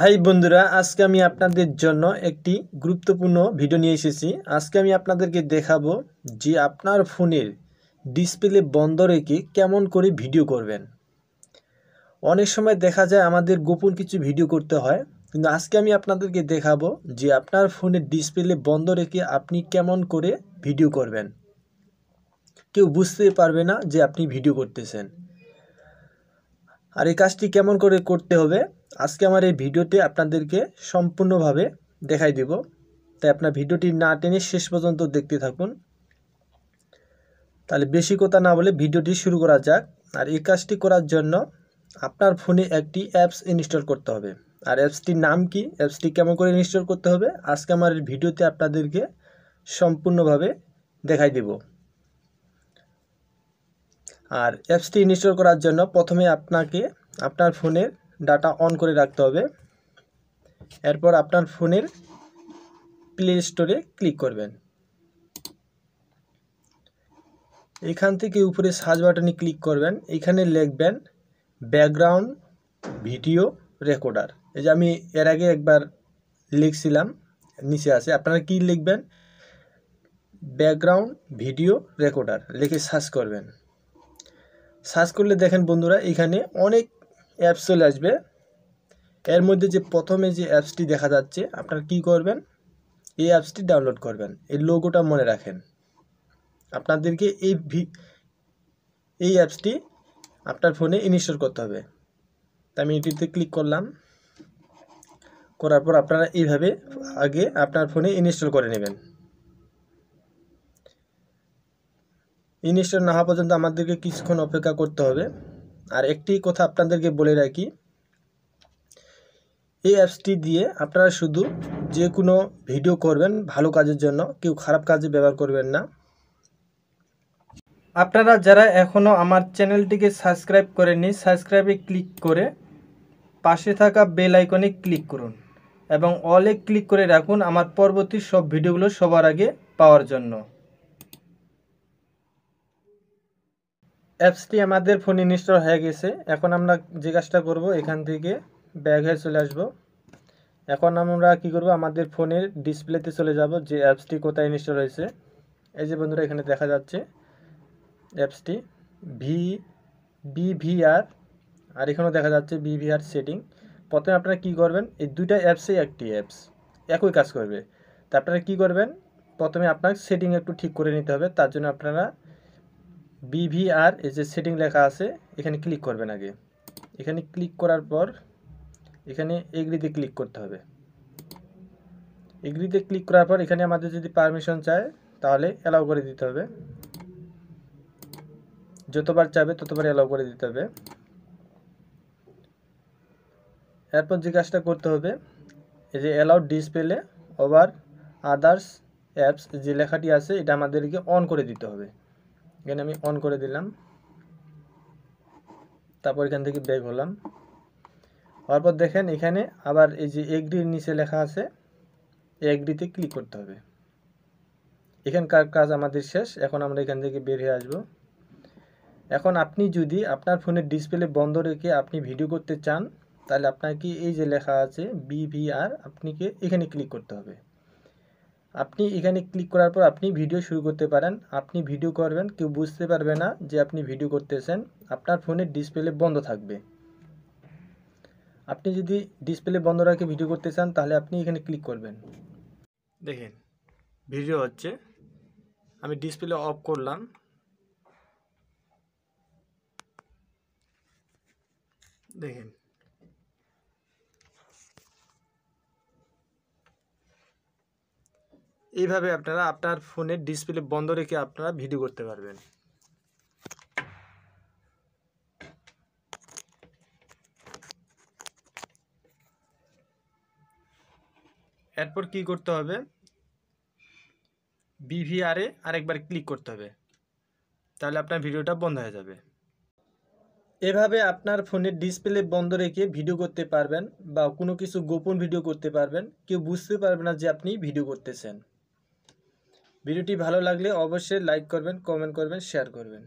high বন্ধুরা আজকে আমি আপনাদের জন্য একটি গুরুত্বপূর্ণ ভিডিও নিয়ে এসেছি আজকে আমি আপনাদেরকে দেখাবো যে আপনার ফোনের ডিসপ্লে বন্ধ রেখে কেমন করে ভিডিও করবেন অনেক সময় দেখা যায় আমাদের গোপন কিছু ভিডিও করতে হয় কিন্তু আজকে আমি আপনাদেরকে দেখাবো যে আপনার ফোনের ডিসপ্লে বন্ধ রেখে আপনি কেমন করে ভিডিও করবেন কেউ বুঝতে পারবে না যে আপনি ভিডিও করতেছেন আর এই কাজটি কেমন করে করতে হবে আজকে আমার এই ভিডিওতে আপনাদেরকে সম্পূর্ণভাবে দেখাই দেব তাই আপনার ভিডিওটি না টেনে শেষ পর্যন্ত দেখতে থাকুন তাহলে বেশি কথা না বলে ভিডিওটি শুরু করা যাক আর এই কাজটি করার জন্য আপনার ফোনে একটি অ্যাপস ইনস্টল করতে হবে আর অ্যাপসটির নাম কি অ্যাপসটি কেমন করে ইনস্টল করতে হবে আজকে আমার ভিডিওতে আপনাদেরকে সম্পূর্ণভাবে দেখাই দেবো আর অ্যাপসটি ইনস্টল করার জন্য প্রথমে আপনাকে আপনার ফোনের ডাটা অন করে রাখতে হবে এরপর আপনার ফোনের প্লে স্টোরে ক্লিক করবেন এখান থেকে উপরে সার্চ বাটনে ক্লিক করবেন এখানে লিখবেন ব্যাকগ্রাউন্ড ভিডিও রেকর্ডার এই যে আমি এর আগে একবার লিখছিলাম নিচে আছে আপনারা কি লিখবেন ব্যাকগ্রাউন্ড ভিডিও রেকর্ডার লিখে সার্চ করবেন সার্চ করলে দেখেন বন্ধুরা এখানে অনেক অ্যাপস চলে আসবে এর মধ্যে যে প্রথমে যে অ্যাপসটি দেখা যাচ্ছে আপনারা কি করবেন এই অ্যাপসটি ডাউনলোড করবেন এই লোগোটা মনে রাখেন আপনাদেরকে এই ভি এই অ্যাপসটি আপনার ফোনে ইনস্টল করতে হবে তা আমি ইউটিউবতে ক্লিক করলাম করার পর আপনারা এইভাবে আগে আপনার ফোনে ইনস্টল করে নেবেন ইনস্টল না হওয়া পর্যন্ত আমাদেরকে কিছুক্ষণ অপেক্ষা করতে হবে আর একটি কথা আপনাদেরকে বলে রাখি এই অ্যাপসটি দিয়ে আপনারা শুধু যে কোনো ভিডিও করবেন ভালো কাজের জন্য কেউ খারাপ কাজে ব্যবহার করবেন না আপনারা যারা এখনও আমার চ্যানেলটিকে সাবস্ক্রাইব করেননি সাবস্ক্রাইবে ক্লিক করে পাশে থাকা বেল আইকনে ক্লিক করুন এবং অলে ক্লিক করে রাখুন আমার পরবর্তী সব ভিডিওগুলো সবার আগে পাওয়ার জন্য অ্যাপসটি আমাদের ফোন ইনস্টল হয়ে গেছে এখন আমরা যে কাজটা করবো এখান থেকে ব্যাগ হয়ে চলে আসবো এখন আমরা কি করব আমাদের ফোনের ডিসপ্লেতে চলে যাব যে অ্যাপসটি কোথায় ইনস্টল হয়েছে এই যে বন্ধুরা এখানে দেখা যাচ্ছে অ্যাপসটি ভি বিভিআর আর এখানেও দেখা যাচ্ছে বিভিআর সেটিং প্রথমে আপনারা কি করবেন এই দুইটা অ্যাপসেই একটি অ্যাপস একই কাজ করবে তা আপনারা কী করবেন প্রথমে আপনার সেটিং একটু ঠিক করে নিতে হবে তার জন্য আপনারা বিভিআর এই যে সেটিং লেখা আছে এখানে ক্লিক করবেন আগে এখানে ক্লিক করার পর এখানে এগ্রিতে ক্লিক করতে হবে এগ্রিতে ক্লিক করার পর এখানে আমাদের যদি পারমিশন চায় তাহলে অ্যালাউ করে দিতে হবে যতবার চাবে ততবার অ্যালাউ করে দিতে হবে এরপর যে কাজটা করতে হবে এই যে allow display over others apps যে লেখাটি আছে এটা আমাদেরকে অন করে দিতে হবে এখানে আমি অন করে দিলাম তারপর এখান থেকে ব্যাক হলাম হওয়ার পর দেখেন এখানে আবার এই যে এগ্রির নিচে লেখা আছে এগ্রিতে ক্লিক করতে হবে এখানকার কাজ আমাদের শেষ এখন আমরা এখান থেকে বের হয়ে আসবো এখন আপনি যদি আপনার ফোনের ডিসপ্লে বন্ধ রেখে আপনি ভিডিও করতে চান তাহলে আপনাকে এই যে লেখা আছে বিভিআর আপনাকে এখানে ক্লিক করতে হবে আপনি এখানে ক্লিক করার পর আপনি ভিডিও শুরু করতে পারেন আপনি ভিডিও করবেন কেউ বুঝতে পারবে না যে আপনি ভিডিও করতেছেন আপনার ফোনের ডিসপ্লে বন্ধ থাকবে আপনি যদি ডিসপ্লে বন্ধ রাখে ভিডিও করতে চান তাহলে আপনি এখানে ক্লিক করবেন দেখেন ভিডিও হচ্ছে আমি ডিসপ্লে অফ করলাম দেখেন এইভাবে আপনারা আপনার ফোনের ডিসপ্লে বন্ধ রেখে আপনারা ভিডিও করতে পারবেন এরপর কি করতে হবে বিভিআরে আরেকবার ক্লিক করতে হবে তাহলে আপনার ভিডিওটা বন্ধ হয়ে যাবে এভাবে আপনার ফোনের ডিসপ্লে বন্ধ রেখে ভিডিও করতে পারবেন বা কোনো কিছু গোপন ভিডিও করতে পারবেন কেউ বুঝতে পারবে না যে আপনি ভিডিও করতেছেন ভিডিওটি ভালো লাগলে অবশ্যই লাইক করবেন কমেন্ট করবেন শেয়ার করবেন